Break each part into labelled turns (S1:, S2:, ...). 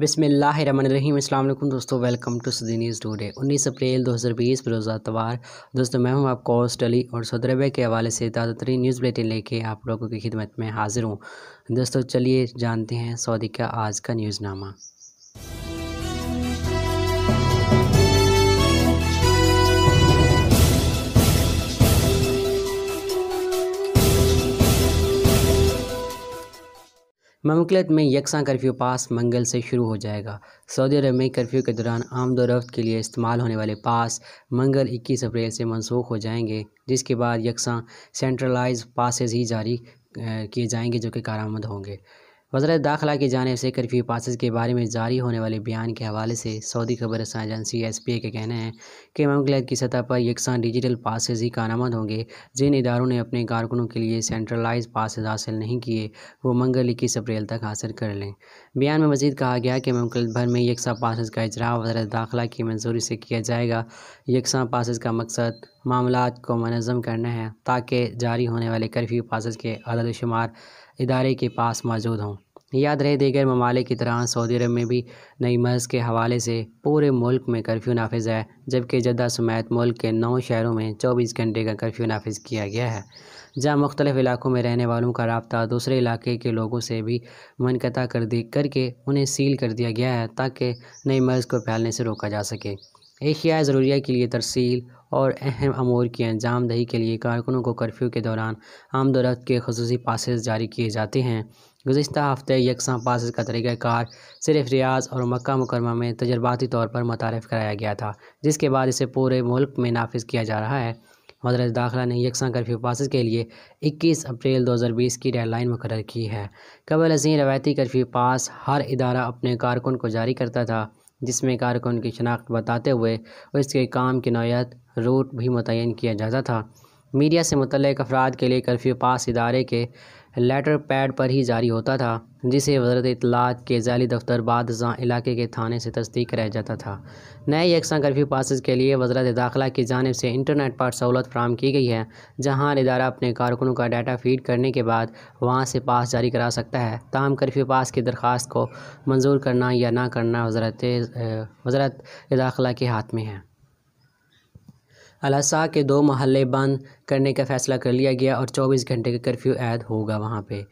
S1: बिसमीम अल्लाम दोस्तों वेलकम टू सदी न्यूज़ टूडे 19 अप्रैल 2020 रोज़ा तवार दोस्तों मैं हूं आपको अली और सदरबे के हवाले से ताज़ा तरीन न्यूज़ बुलेटिन लेके आप लोगों की खिदमत में हाज़िर हूं दोस्तों चलिए जानते हैं सऊदी का आज का न्यूज़नामा ममकलत में यकसा कर्फ्यू पास मंगल से शुरू हो जाएगा सऊदी अरब में कर्फ्यू के दौरान आमद रफ्त के लिए इस्तेमाल होने वाले पास मंगल 21 अप्रैल से मनसूख हो जाएंगे जिसके बाद यकसा सेंट्रलाइज पासेज ही जारी किए जाएंगे जो कि कारामद होंगे वजर दाखिला की जानब से कर्फ्यू पासिस के बारे में जारी होने वाले बयान के हवाले से सऊदी खबर एजेंसी एस पी ए का कहना है कि ममकलत की सतह पर यकसान डिजिटल पासिस ही आमद होंगे जिन इदारों ने अपने कारकुनों के लिए सेंट्रलाइज पासिस हासिल नहीं किए वो मंगल इक्कीस अप्रैल तक हासिल कर लें बयान में मजीद कहा गया कि ममकलत भर में यकसा पासिस का इजरा वजर दाखिला की मंजूरी से किया जाएगा यकसा पासिस का मकसद मामला को मनज़म करना है ताकि जारी होने वाले कर्फ्यू पासेज के अदद शुमार इदारे के पास मौजूद हों याद रहे दीगर ममालिक की तरह सऊदी अरब में भी नई मर्ज़ के हवाले से पूरे मुल्क में कर्फ्यू नाफिज है जबकि जद्दा समेत मुल्क के नौ शहरों में चौबीस घंटे का कर्फ्यू नाफिज किया गया है जहाँ मुख्तलिफ़ इलाकों में रहने वालों का रबता दूसरे इलाके के लोगों से भी मनकता कर दी करके उन्हें सील कर दिया गया है ताकि नई मर्ज़ को फैलने से रोका जा सके एशियाई ज़रूरिया के लिए तरसील और अहम अमूर की अंजामदही के लिए कारकुनों को कर्फ्यू के दौरान दरख्त के खसूस पासिस जारी किए जाते हैं गुज्त हफ्ते यकसा पासिस का तरीक़ाकार सिर्फ रियाज और मक् मुकरमा में तजर्बाती तौर पर मुतारफ़ कराया गया था जिसके बाद इसे पूरे मुल्क में नाफिज किया जा रहा है मदरस दाखिला ने यकसा कर्फ्यू पासिस के लिए 21 अप्रैल 2020 की डेडलाइन मुकर की है कबल अजीम रवायती कर्फ्यू पास हर इदारा अपने कारकुन को जारी करता था जिसमें कारकुन की शनाख्त बताते हुए उसके काम की नौीयत रूट भी मुतन किया जाता था मीडिया से मुतल अफराद के लिए कर्फ्यू पास इदारे के लेटर पैड पर ही जारी होता था जिसे वजरत इतलात के जाली दफ्तर बादशाह इलाके के थाने से तस्दीक रह जाता था नए यकसा कर्फ्यू पासिस के लिए वजरत दाखिला की जानब से इंटरनेट पर सहूलत फ्राहम की गई है जहाँ अदारा अपने कारकुनों का डाटा फीड करने के बाद वहाँ से पास जारी करा सकता है तमाम कर्फ्यू पास की दरख्वास्त को मंजूर करना या ना करना वजरत वजरत दाखिला के हाथ में है अलासा के दो महल्ले बंद करने का फैसला कर लिया गया और 24 घंटे का कर्फ्यू ऐद होगा वहाँ पे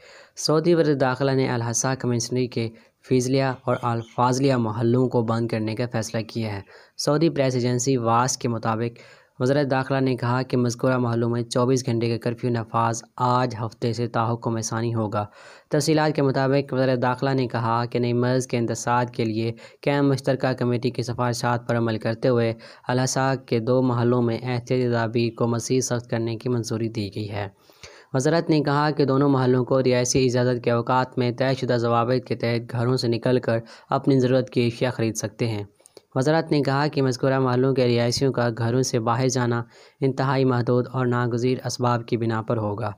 S1: सऊदी वर दाखिला ने अलहसा कमिश्नरी के फिजलिया और अलफाजलिया मोहल्लों को बंद करने का फैसला किया है सऊदी प्रेस एजेंसी वास के मुताबिक वजरत दाखिला ने कहा कि मजकूरा मालूम चौबीस घंटे का कर्फ्यू नफाज आज हफ्ते से तहकुम आसानी होगा तफसीत के मुताबिक वजरत दाखिला ने कहा कि नई मर्ज़ के इंतसाद के लिए कैम मुश्तर कमेटी की सफारशात पर अमल करते हुए अलसाक के दो महलों में एहतियाती तदाबीर को मजीद सख्त करने की मंजूरी दी गई है वजारत ने कहा कि दोनों महलों को रियासी इजाज़त के अवकात में तयशुदा जवाब के तहत घरों से निकल कर अपनी ज़रूरत की अशिया ख़रीद सकते हैं वजारत ने कहा कि मذकूरा महलों के रिहायशियों का घरों से बाहर जाना इंतहाई महदूद और नागजीर इसबाब की बिना पर होगा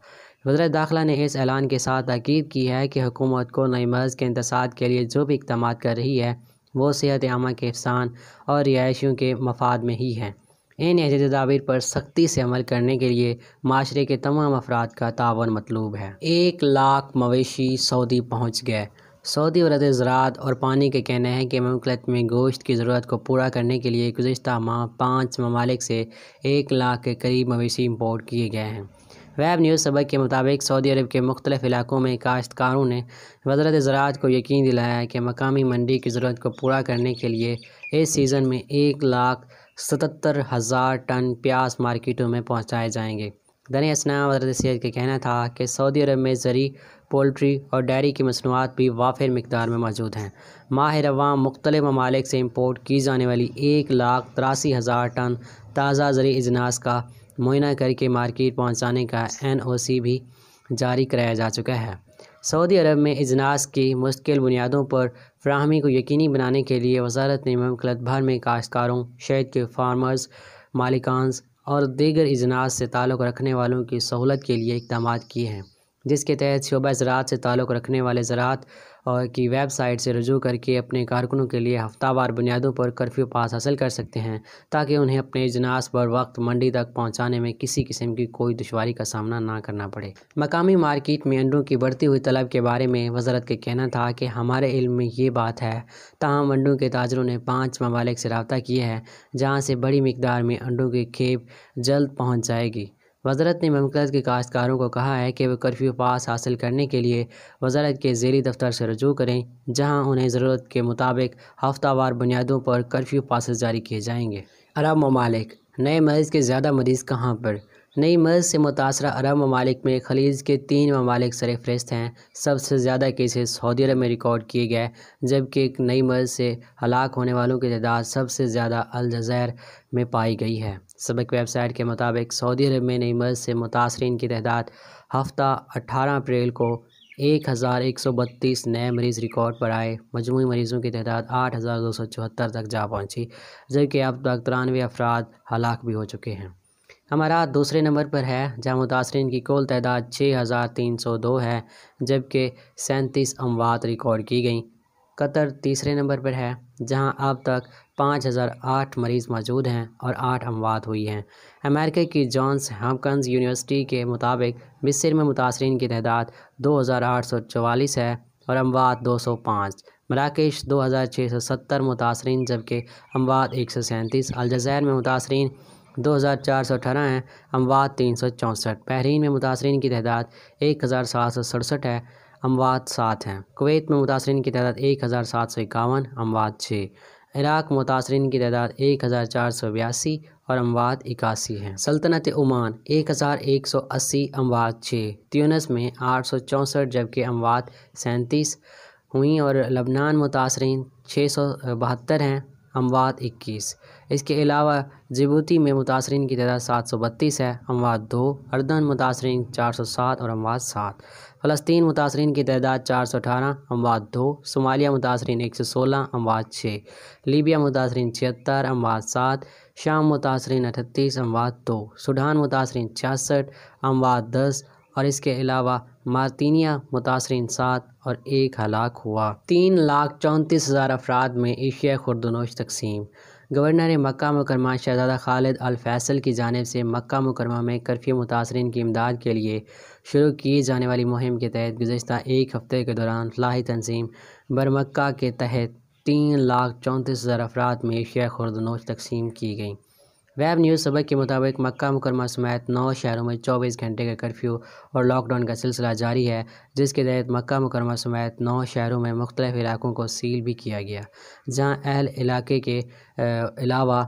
S1: वजरत दाखिला ने इस ऐलान के साथ तकीद की है कि हुकूमत को नई मर्ज़ के इंतसाद के लिए जो भी इकदाम कर रही है वो सेहत आमा के अफसान और रिहायशियों के मफाद में ही हैं इन एहतियाती तदाबीर पर सख्ती से अमल करने के लिए माशरे के तमाम अफराद का तावन मतलूब है एक लाख मवेशी सऊदी पहुँच गए सऊदी वजरत ज़रात और पानी के कहना है कि ममकलत में गोश्त की ज़रूरत को पूरा करने के लिए गुजशत माह पाँच ममालिक से एक लाख के करीब मवेशी इम्पोर्ट किए गए हैं वेब न्यूज़ सबक के मुताबिक सऊदी अरब के मुख्तलिफ इलाकों में काश्तकारों ने वजरत ज़रात को यकीन दिलाया है कि मकामी मंडी की ज़रूरत को पूरा करने के लिए इस सीज़न में एक लाख सतर हज़ार टन प्याज मार्केटों में पहुँचाए जाएँगे दर असना वजरत सैद का कहना था कि सऊदी अरब में ज़री पोल्ट्री और डेयरी की मसनूआत भी वाफिर मकदार में मौजूद हैं माह रवा मुख्तलि ममालिक से इम्पोर्ट की जाने वाली एक लाख तिरासी हज़ार टन ताज़ा ज़रिए अजनास का मुआयना करके मार्केट पहुँचाने का एन ओ सी भी जारी कराया जा चुका है सऊदी अरब में अजनास की मुश्किल बुनियादों पर फ्राहमी को यकीनी बनाने के लिए वजारत ने ममलकत भर में काश्तकारों शहद के फार्मर्स मालिकान्स और दीगर अजनास से ताल्लुक़ रखने वालों की सहूलत के लिए इकदाम किए हैं जिसके तहत शोबा ज़रात से ताल्लुक़ रखने वाले ज़रात और की वेबसाइट से रजू करके अपने कारकुनों के लिए हफ्तावार बुनियादों पर कर्फ्यू पास हासिल कर सकते हैं ताकि उन्हें अपने इजनास पर वक्त मंडी तक पहुँचाने में किसी किस्म की कोई दुशारी का सामना ना करना पड़े मकामी मार्केट में अंडों की बढ़ती हुई तलब के बारे में वजारत का कहना था कि हमारे इल्म में ये बात है तहम अंडों के ताजरों ने पाँच ममालिक से रबता किया है जहाँ से बड़ी मकदार में अंडों की खेप जल्द पहुँच जाएगी वजारत ने ममकत के काश्तकारों को कहा है कि वे कर्फ्यू पास हासिल करने के लिए वजारत के जेली दफ्तर से रजू करें जहाँ उन्हें ज़रूरत के मुताबिक हफ्तावार बुनियादों पर कर्फ्यू पास जारी किए जाएंगे अरब ममालिक नए मरीज़ के ज़्यादा मरीज़ कहाँ पर नई मर्ज से मुतासर अरब ममालिक में खलीज के तीन ममालिक सरफहरिस्त हैं सबसे ज़्यादा केसेस सऊदी अरब में रिकॉर्ड किए गए जबकि एक नई मर्ज से हलाक होने वालों की तदाद सबसे ज़्यादा अलजैर में पाई गई है सबक वेबसाइट के मुताबिक सऊदी अरब में नई मर्ज से मुतासरी की तदाद हफ्ता अठारह अप्रैल को एक हज़ार एक सौ बत्तीस नए मरीज़ रिकॉर्ड पर आए मजमू मरीज़ों की तदाद आठ हज़ार दो सौ चौहत्तर तक जा पहुँची जबकि अब तक तिरानवे अफराद हलाक भी हो चुके हैं हमारा दूसरे नंबर पर है जहाँ मुतासरीन की कुल तदाद छः हज़ार तीन सौ दो है जबकि सैंतीस अमवात रिकॉर्ड की गई कतर तीसरे नंबर पर है जहां अब तक पाँच हज़ार आठ मरीज़ मौजूद हैं और आठ अमवात हुई हैं अमेरिका की जॉन्स हमकन्स यूनिवर्सिटी के मुताबिक मिस्र में मुतासरी की तादाद दो हज़ार आठ सौ चवालीस है और अमवात दो सौ पाँच मराकेश दो हज़ार छः सौ सत्तर मुतासरीन जबकि अमवात एक सौ सैंतीस अलजैर में मुतासरी दो हज़ार चार सौ अठारह हैं अमवात तीन सौ चौंसठ बहरीन में मुतासरी की तादाद एक हज़ार सात सौ सड़सठ है अमवात सात हैं कुवैत में मुतासरीन की तादाद एक हज़ार सात सौ इक्यावन अमवात छः इराक़ मुतासरीन की तादाद एक हज़ार चार सौ बयासी और अमवात इक्यासी हैं सल्तनत ओमान एक हज़ार एक सौ अस्सी अमवात छः त्यूनस में आठ सौ चौंसठ जबकि अमवात सैंतीस हुई और लबनान मुतासरीन छः सौ बहत्तर हैं अमवात इक्कीस इसके अलावा जबूती में मुतासरी की तादाद सात सौ बत्तीस है अमवाद दो अर्दन मुतासरीन चार सौ सात और अमवाद सात फ़लस्तीन मुतासरी की तादाद चार सौ अठारह अमवाद दो सोमालिया मुतासरीन एक सौ सोलह अमवाद छः लीबिया मुतासरीन छिहत्तर अमवाद सात शाम मुतासरीन अठतीस अमवाद दो सूडान मुतासरीन छियासठ अमवाद दस और इसके अलावा मारतीनिया मुतासरीन सात और एक हलाक हुआ तीन लाख चौंतीस हज़ार अफराद में एशिया खुरदनोश तकसीम गवर्नर मक्का मुकरमा शहजादा खालिद अल फैसल की जानब से मक्का मुकरमा में कर्फ्यू मुतासरन की इमदाद के लिए शुरू की जाने वाली मुहिम के तहत गुजशत एक हफ्ते के दौरान फलाही तनजीम बरमक्का के तहत तीन लाख चौंतीस हज़ार अफराद में शेख और दनोश तकसीम की गई वेब न्यूज़ सबक के मुताबिक मक्का मुकरमा समेत नौ शहरों में चौबीस घंटे का कर्फ्यू और लॉकडाउन का सिलसिला जारी है जिसके तहत मक्का मुकरमा समेत नौ शहरों में मुख्तलिफ इलाकों को सील भी किया गया जहां अहल इलाके के अलावा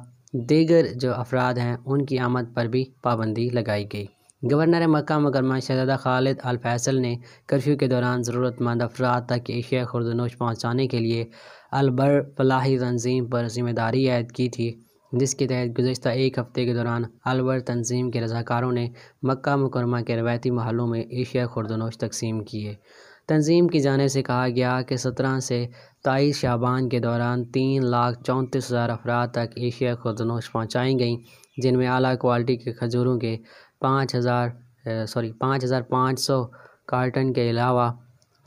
S1: दीगर जो अफराद हैं उनकी आमद पर भी पाबंदी लगाई गई गवर्नर मक्का मकरमा शहजादा खालिद अल फैसल ने कर्फ्यू के दौरान ज़रूरतमंद अफराद तक एशिया खुरदनोश पहुँचाने के लिए अलबर फलाही तंजीम पर जिम्मेदारी आयद की थी जिसके तहत गुजशत एक हफ्ते के दौरान अलवर तंजीम के रजाकारों ने मक्का मुकरमा के रवायती महलों में एशिया खुरदनोश तकसीम किए तंजीम की जाने से कहा गया कि सत्रह से तेईस शाबान के दौरान तीन लाख चौंतीस हज़ार अफराद तक एशिया खुरदनोश पहुँचाई गई जिनमें अली क्वालिटी के खजूरों के पाँच हज़ार सॉरी पाँच हज़ार पाँच सौ कार्टन के अलावा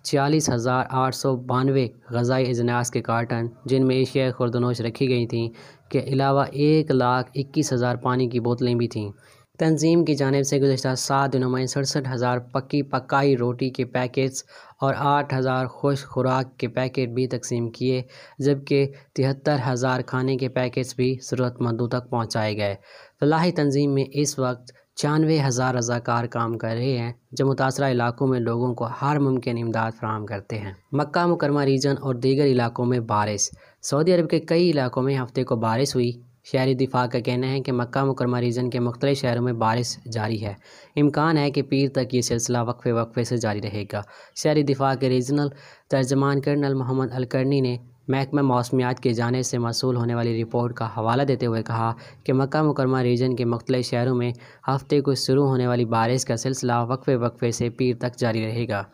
S1: छियालीस हज़ार आठ सौ बानवे गज़ाई अजनास के कार्टन जिनमें एशियाई खुरदनोश रखी गई थी के अलावा एक लाख इक्कीस हज़ार पानी की बोतलें भी थीं तंजीम की जानब से गुजशत सात दिनों में सड़सठ हज़ार पक्की पकाई रोटी के पैकेट्स और आठ हज़ार खुश खुराक के पैकेट भी तकसीम किए जबकि तिहत्तर हज़ार खाने के पैकेट्स भी ज़रूरतमंदों तक पहुँचाए गए फलाही तंजीम में इस वक्त छियानवे हज़ार रज़ाकार काम कर रहे हैं जो मुतासर इलाकों में लोगों को हर मुमकिन इमदाद फराम करते हैं मक्का मुकरमा रीजन और दीगर इलाकों में बारिश सऊदी अरब के कई इलाकों में हफ्ते को बारिश हुई शहरी दिफा का कहना है कि मक्का मुकरमा रीजन के मुख्त शहरों में बारिश जारी है इम्कान है कि पीर तक ये सिलसिला वक्फे वक्फे से जारी रहेगा शहरी दिफा के रीजनल तर्जमान कर्नल मोहम्मद अलकरनी ने महकमा मौसमियात के जाने से मौसू होने वाली रिपोर्ट का हवाला देते हुए कहा कि मक्का मुकरमा रीजन के मख्तल शहरों में हफ्ते को शुरू होने वाली बारिश का सिलसिला वक्फे वक्फे से पीर तक जारी रहेगा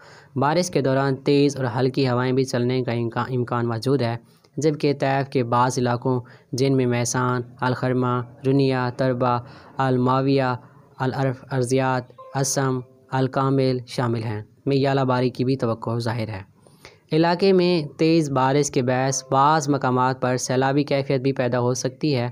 S1: बारिश के दौरान तेज़ और हल्की हवाएं भी चलने का इम्कान मौजूद है जबकि तैफ के बाद इलाकों जिनमें मैसान अलखरमा रुनिया तरबा अलमाविया अलरफ अर्जियात असम अलकामिल शामिल हैं में बारी की भी तो ज़ाहिर है इलाके में तेज़ बारिश के बहस बाज़ मकाम पर सैलाबी कैफियत भी पैदा हो सकती है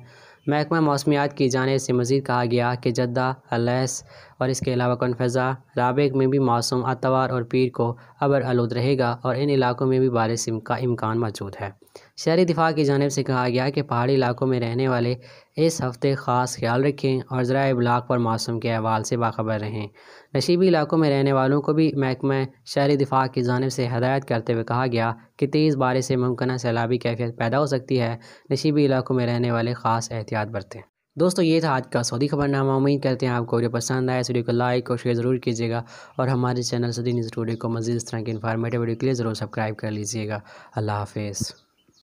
S1: महकमा मौसमियात की जाने से मज़ीद कहा गया कि जद्दा अलैस और इसके अलावा कनफजा राबेक में भी मौसम अतवार और पीर को अबर आलूद रहेगा और इन इलाकों में भी बारिश का इम्कान मौजूद है शहरी दिफा की जानब से कहा गया कि पहाड़ी इलाकों में रहने वाले इस हफ्ते ख़ास ख्याल रखें और ज़रा इबलाग पर मौसम के अहवाल से बाखबर रहें नशीबी इलाकों में रहने वालों को भी महकमा शहरी दिफा की जानब से हदायत करते हुए कहा गया कि तेज़ बारिश से मुमकिन सैलाबी कैफियत पैदा हो सकती है नशीबी इलाकों में रहने वाले ख़ास एहतियात बरतें दोस्तों ये था आज का सऊदी खबरनामा उम्मीद करते हैं आपको वीडियो पसंद आया इस वीडियो को लाइक और शेयर ज़रूर कीजिएगा और हमारे चैनल सदी न्यूज़ टूडे को मज़ीद इस तरह की इन्फॉर्मेटिव वीडियो के लिए ज़रूर सब्सक्राइब कर लीजिएगा अल्लाह हाफिज़